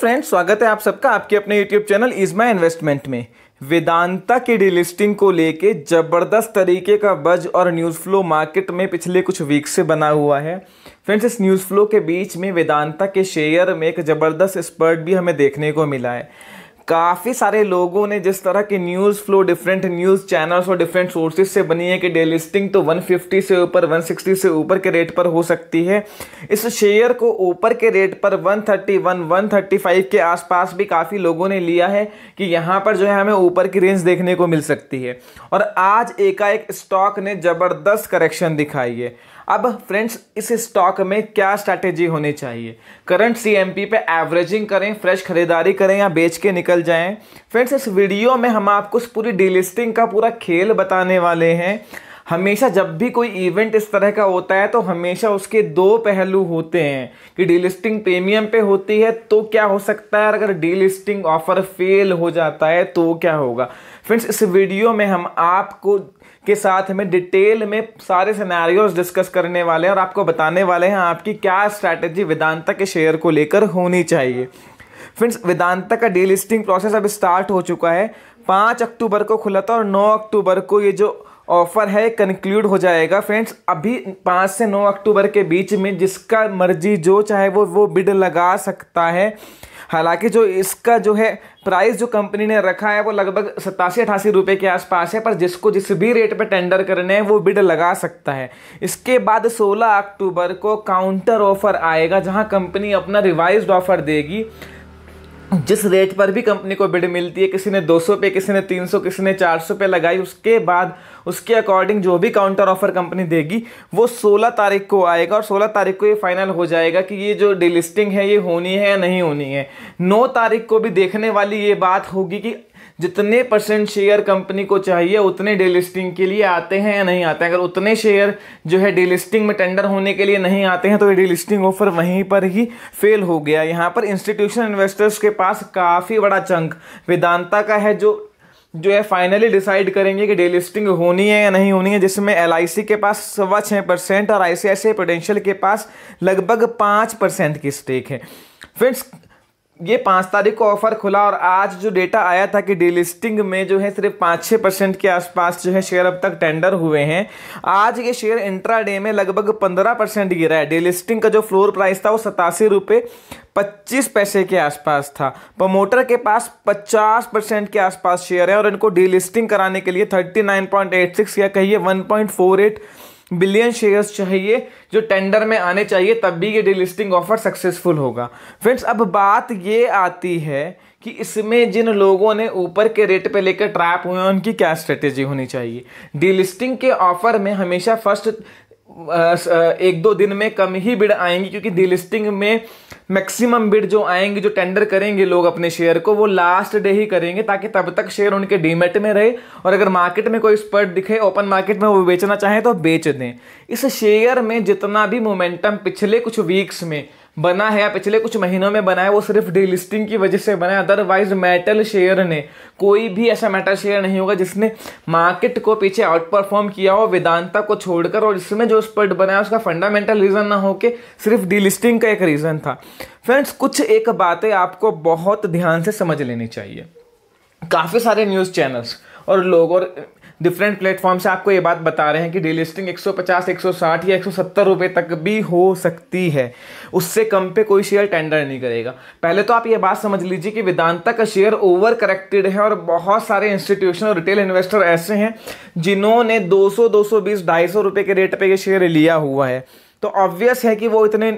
friends स्वागत है आप सबका आपके अपने YouTube channel is my investment में वेदांता की डिलिस्टिंग को लेके जबरदस्त तरीके का बज और न्यूज़ फ्लो मार्केट में पिछले कुछ वीक से बना हुआ है फ्रेंड्स इस न्यूज़ फ्लो के बीच में वेदांता के शेयर में एक ज़बरदस्त स्पर्ट भी हमें देखने को मिला है काफ़ी सारे लोगों ने जिस तरह के news flow different news channels और डिफरेंट सोर्सेज से बनी है कि डे लिस्टिंग तो 150 से ऊपर 160 से ऊपर के रेट पर हो सकती है इस शेयर को ऊपर के रेट पर 131 135 के आसपास भी काफ़ी लोगों ने लिया है कि यहाँ पर जो है हमें ऊपर की रेंज देखने को मिल सकती है और आज एकाएक स्टॉक ने ज़बरदस्त करेक्शन दिखाई है अब फ्रेंड्स इस स्टॉक में क्या स्ट्रैटेजी होनी चाहिए करंट सीएमपी पे एवरेजिंग करें फ्रेश खरीदारी करें या बेच के निकल जाएं फ्रेंड्स इस वीडियो में हम आपको पूरी डीलिस्टिंग का पूरा खेल बताने वाले हैं हमेशा जब भी कोई इवेंट इस तरह का होता है तो हमेशा उसके दो पहलू होते हैं कि डीलिस्टिंग प्रीमियम पे होती है तो क्या हो सकता है अगर डीलिस्टिंग ऑफर फेल हो जाता है तो क्या होगा फ्रेंड्स इस वीडियो में हम आपको के साथ हमें डिटेल में सारे सिनेरियोज डिस्कस करने वाले हैं और आपको बताने वाले हैं आपकी क्या स्ट्रैटेजी वेदांता के शेयर को लेकर होनी चाहिए फ्रेंड्स वेदांता का डीलिस्टिंग प्रोसेस अब स्टार्ट हो चुका है पाँच अक्टूबर को खुला था और नौ अक्टूबर को ये जो ऑफ़र है कंक्लूड हो जाएगा फ्रेंड्स अभी पाँच से नौ अक्टूबर के बीच में जिसका मर्जी जो चाहे वो वो बिड लगा सकता है हालांकि जो इसका जो है प्राइस जो कंपनी ने रखा है वो लगभग सतासी अठासी रुपये के आसपास है पर जिसको जिस भी रेट पर टेंडर करने हैं वो बिड लगा सकता है इसके बाद 16 अक्टूबर को काउंटर ऑफर आएगा जहां कंपनी अपना रिवाइज्ड ऑफर देगी जिस रेट पर भी कंपनी को बिड मिलती है किसी ने 200 पे किसी ने 300 किसी ने 400 पे लगाई उसके बाद उसके अकॉर्डिंग जो भी काउंटर ऑफर कंपनी देगी वो 16 तारीख को आएगा और 16 तारीख को ये फाइनल हो जाएगा कि ये जो डिलिस्टिंग है ये होनी है या नहीं होनी है 9 तारीख को भी देखने वाली ये बात होगी कि जितने परसेंट शेयर कंपनी को चाहिए उतने डेलिस्टिंग के लिए आते हैं या नहीं आते हैं अगर उतने शेयर जो है डेलिस्टिंग में टेंडर होने के लिए नहीं आते हैं तो ये डेलिस्टिंग ऑफर वहीं पर ही फेल हो गया यहाँ पर इंस्टीट्यूशन इन्वेस्टर्स के पास काफ़ी बड़ा चंक वेदांता का है जो जो है फाइनली डिसाइड करेंगे कि डेलिस्टिंग होनी है या नहीं होनी है जिसमें एल के पास सवा छः परसेंट और आई सी के पास लगभग पाँच परसेंट की स्टेक है फ्रेंड्स ये पाँच तारीख को ऑफर खुला और आज जो डेटा आया था कि डीलिस्टिंग में जो है सिर्फ पाँच छः परसेंट के आसपास जो है शेयर अब तक टेंडर हुए हैं आज ये शेयर इंट्रा डे में लगभग पंद्रह परसेंट गिरा है डीलिस्टिंग का जो फ्लोर प्राइस था वो सतासी रुपये पच्चीस पैसे के आसपास था प्रमोटर के पास पचास परसेंट के आसपास शेयर है और इनको डीलिस्टिंग कराने के लिए thirty nine point eight six या कहिए one point four eight billion shares चाहिए जो टेंडर में आने चाहिए तब भी ये डिलिस्टिंग ऑफर सक्सेसफुल होगा फ्रेंड्स अब बात ये आती है कि इसमें जिन लोगों ने ऊपर के रेट पे लेकर ट्रैप हुए हैं उनकी क्या स्ट्रेटेजी होनी चाहिए डीलिस्टिंग के ऑफर में हमेशा फर्स्ट एक दो दिन में कम ही बिड आएंगी क्योंकि डीलिस्टिंग में मैक्सिमम बिड जो आएंगे जो टेंडर करेंगे लोग अपने शेयर को वो लास्ट डे ही करेंगे ताकि तब तक शेयर उनके डीमेट में रहे और अगर मार्केट में कोई स्पर्ट दिखे ओपन मार्केट में वो बेचना चाहें तो बेच दें इस शेयर में जितना भी मोमेंटम पिछले कुछ वीक्स में बना है पिछले कुछ महीनों में बना है वो सिर्फ डीलिस्टिंग की वजह से बना है अदरवाइज मेटल शेयर ने कोई भी ऐसा मेटल शेयर नहीं होगा जिसने मार्केट को पीछे आउट परफॉर्म किया हो वेदांता को छोड़कर और इसमें जो स्पर्ट बना है उसका फंडामेंटल रीज़न ना हो के सिर्फ डीलिस्टिंग का एक रीज़न था फ्रेंड्स कुछ एक बातें आपको बहुत ध्यान से समझ लेनी चाहिए काफ़ी सारे न्यूज़ चैनल्स और लोग और डिफरेंट प्लेटफॉर्म से आपको ये बात बता रहे हैं कि डीलिस्टिंग 150, 160 या 170 रुपए तक भी हो सकती है उससे कम पे कोई शेयर टेंडर नहीं करेगा पहले तो आप ये बात समझ लीजिए कि वेदांता का शेयर ओवर करेक्टेड है और बहुत सारे इंस्टीट्यूशन और रिटेल इन्वेस्टर ऐसे हैं जिन्होंने 200, 220, 250 रुपए के रेट पे ये शेयर लिया हुआ है तो ऑब्वियस है कि वो इतने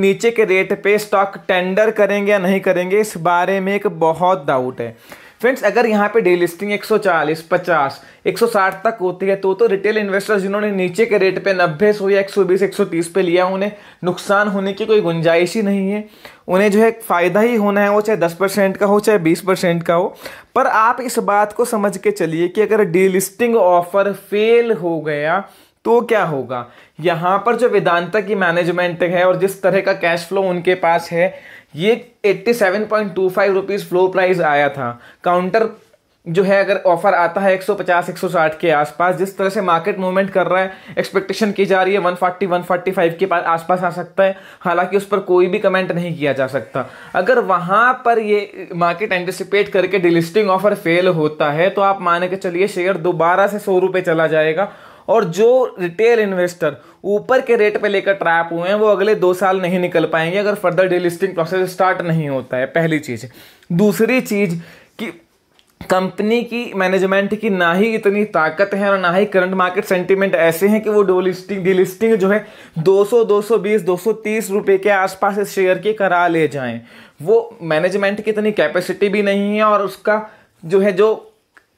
नीचे के रेट पे स्टॉक टेंडर करेंगे या नहीं करेंगे इस बारे में एक बहुत डाउट है फ्रेंड्स अगर यहाँ पे डे लिस्टिंग 140, 50, 160 तक होती है तो तो रिटेल इन्वेस्टर्स जिन्होंने नीचे के रेट पे नब्बे सौ या 120, 130 पे लिया उन्हें नुकसान होने की कोई गुंजाइश ही नहीं है उन्हें जो है फ़ायदा ही होना है वो चाहे दस परसेंट का हो चाहे बीस परसेंट का हो पर आप इस बात को समझ के चलिए कि अगर डी ऑफर फेल हो गया तो क्या होगा यहाँ पर जो वेदांता की मैनेजमेंट है और जिस तरह का कैश फ्लो उनके पास है ये 87.25 रुपीस फ्लो प्राइस आया था काउंटर जो है अगर ऑफर आता है 150 160 के आसपास जिस तरह से मार्केट मूवमेंट कर रहा है एक्सपेक्टेशन की जा रही है 140 145 के पास आसपास आ सकता है हालांकि उस पर कोई भी कमेंट नहीं किया जा सकता अगर वहां पर ये मार्केट एंटिसिपेट करके डिलिस्टिंग ऑफर फेल होता है तो आप माने के चलिए शेयर दोबारा से सौ रुपये चला जाएगा और जो रिटेल इन्वेस्टर ऊपर के रेट पे लेकर ट्रैप हुए हैं वो अगले दो साल नहीं निकल पाएंगे अगर फर्दर डिलिस्टिंग प्रोसेस स्टार्ट नहीं होता है पहली चीज़ दूसरी चीज़ कि कंपनी की मैनेजमेंट की ना ही इतनी ताकत है और ना ही करंट मार्केट सेंटीमेंट ऐसे हैं कि वो डोलिस्टिंग डिलिस्टिंग जो है 200 220 230 रुपए के आसपास इस शेयर की करा ले जाएं वो मैनेजमेंट की इतनी कैपेसिटी भी नहीं है और उसका जो है जो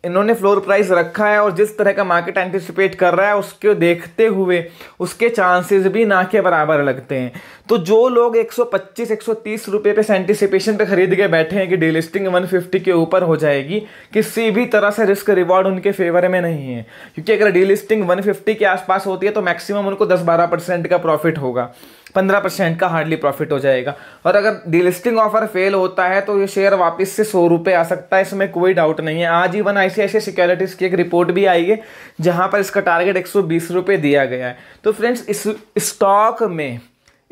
इन्होंने फ्लोर प्राइस रखा है और जिस तरह का मार्केट एंटिसिपेट कर रहा है उसको देखते हुए उसके चांसेस भी ना के बराबर लगते हैं तो जो लोग 125 130 रुपए पे एंटिसिपेशन पे खरीद के बैठे हैं कि डी लिस्टिंग 150 के ऊपर हो जाएगी किसी भी तरह से रिस्क रिवॉर्ड उनके फेवर में नहीं है क्योंकि अगर डीलिस्टिंग 150 के आसपास होती है तो मैक्सिमम उनको दस बारह परसेंट का प्रॉफिट होगा पंद्रह परसेंट का हार्डली प्रॉफिट हो जाएगा और अगर डिलिस्टिंग ऑफर फेल होता है तो ये शेयर वापस से सौ रुपये आ सकता है इसमें कोई डाउट नहीं है आज इवन ऐसी ऐसी सिक्योरिटीज़ की एक रिपोर्ट भी आई है जहाँ पर इसका टारगेट एक दिया गया है तो फ्रेंड्स इस स्टॉक में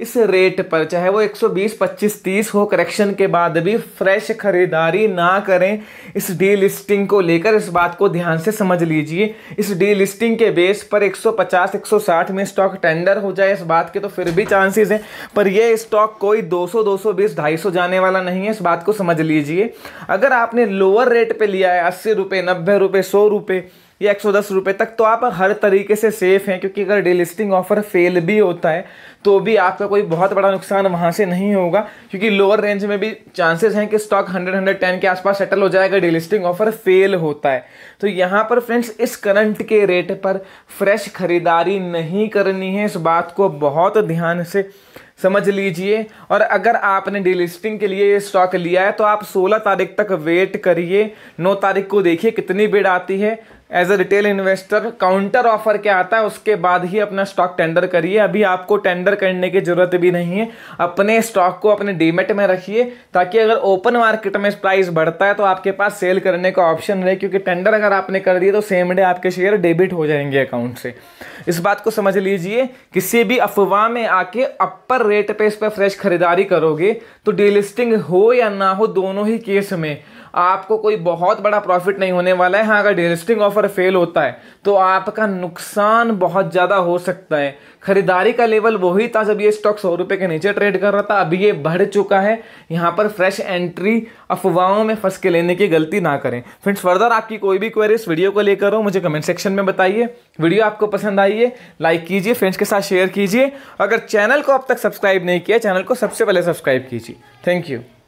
इस रेट पर चाहे वो 120, 25, 30 हो करेक्शन के बाद भी फ्रेश खरीदारी ना करें इस डी लिस्टिंग को लेकर इस बात को ध्यान से समझ लीजिए इस डी लिस्टिंग के बेस पर 150, 160 में स्टॉक टेंडर हो जाए इस बात के तो फिर भी चांसेस हैं पर यह स्टॉक कोई 200, 220, 250 जाने वाला नहीं है इस बात को समझ लीजिए अगर आपने लोअर रेट पर लिया है अस्सी रुपये नब्बे रुपये सौ रुपये या एक सौ तक तो आप हर तरीके से सेफ़ हैं क्योंकि अगर डिलिस्टिंग ऑफर फेल भी होता है तो भी आपका कोई बहुत बड़ा नुकसान वहाँ से नहीं होगा क्योंकि लोअर रेंज में भी चांसेस हैं कि स्टॉक 100 110 के आसपास सेटल हो जाएगा डिलिस्टिंग ऑफर फेल होता है तो यहाँ पर फ्रेंड्स इस करंट के रेट पर फ्रेश खरीदारी नहीं करनी है इस बात को बहुत ध्यान से समझ लीजिए और अगर आपने डिलिस्टिंग के लिए ये स्टॉक लिया है तो आप 16 तारीख तक वेट करिए 9 तारीख को देखिए कितनी बिड आती है as a retail investor counter offer क्या आता है उसके बाद ही अपना स्टॉक टेंडर करिए अभी आपको टेंडर करने की ज़रूरत भी नहीं है अपने स्टॉक को अपने डीमेट में रखिए ताकि अगर ओपन मार्केट में प्राइस बढ़ता है तो आपके पास सेल करने का ऑप्शन रहे क्योंकि टेंडर अगर आपने कर दिए तो सेम डे आपके शेयर डेबिट हो जाएंगे अकाउंट से इस बात को समझ लीजिए किसी भी अफवाह में आके अपर रेट पे इस पर फ्रेश खरीदारी करोगे तो डीलिस्टिंग हो या ना हो दोनों ही केस में आपको कोई बहुत बड़ा प्रॉफिट नहीं होने वाला है हाँ अगर डिलिस्टिंग ऑफर फेल होता है तो आपका नुकसान बहुत ज़्यादा हो सकता है खरीदारी का लेवल वही था जब ये स्टॉक सौ रुपये के नीचे ट्रेड कर रहा था अभी ये बढ़ चुका है यहाँ पर फ्रेश एंट्री अफवाहों में फंस के लेने की गलती ना करें फ्रेंड्स फर्दर आपकी कोई भी क्वेरी इस वीडियो को लेकर हो मुझे कमेंट सेक्शन में बताइए वीडियो आपको पसंद आई है लाइक कीजिए फ्रेंड्स के साथ शेयर कीजिए अगर चैनल को अब तक सब्सक्राइब नहीं किया चैनल को सबसे पहले सब्सक्राइब कीजिए थैंक यू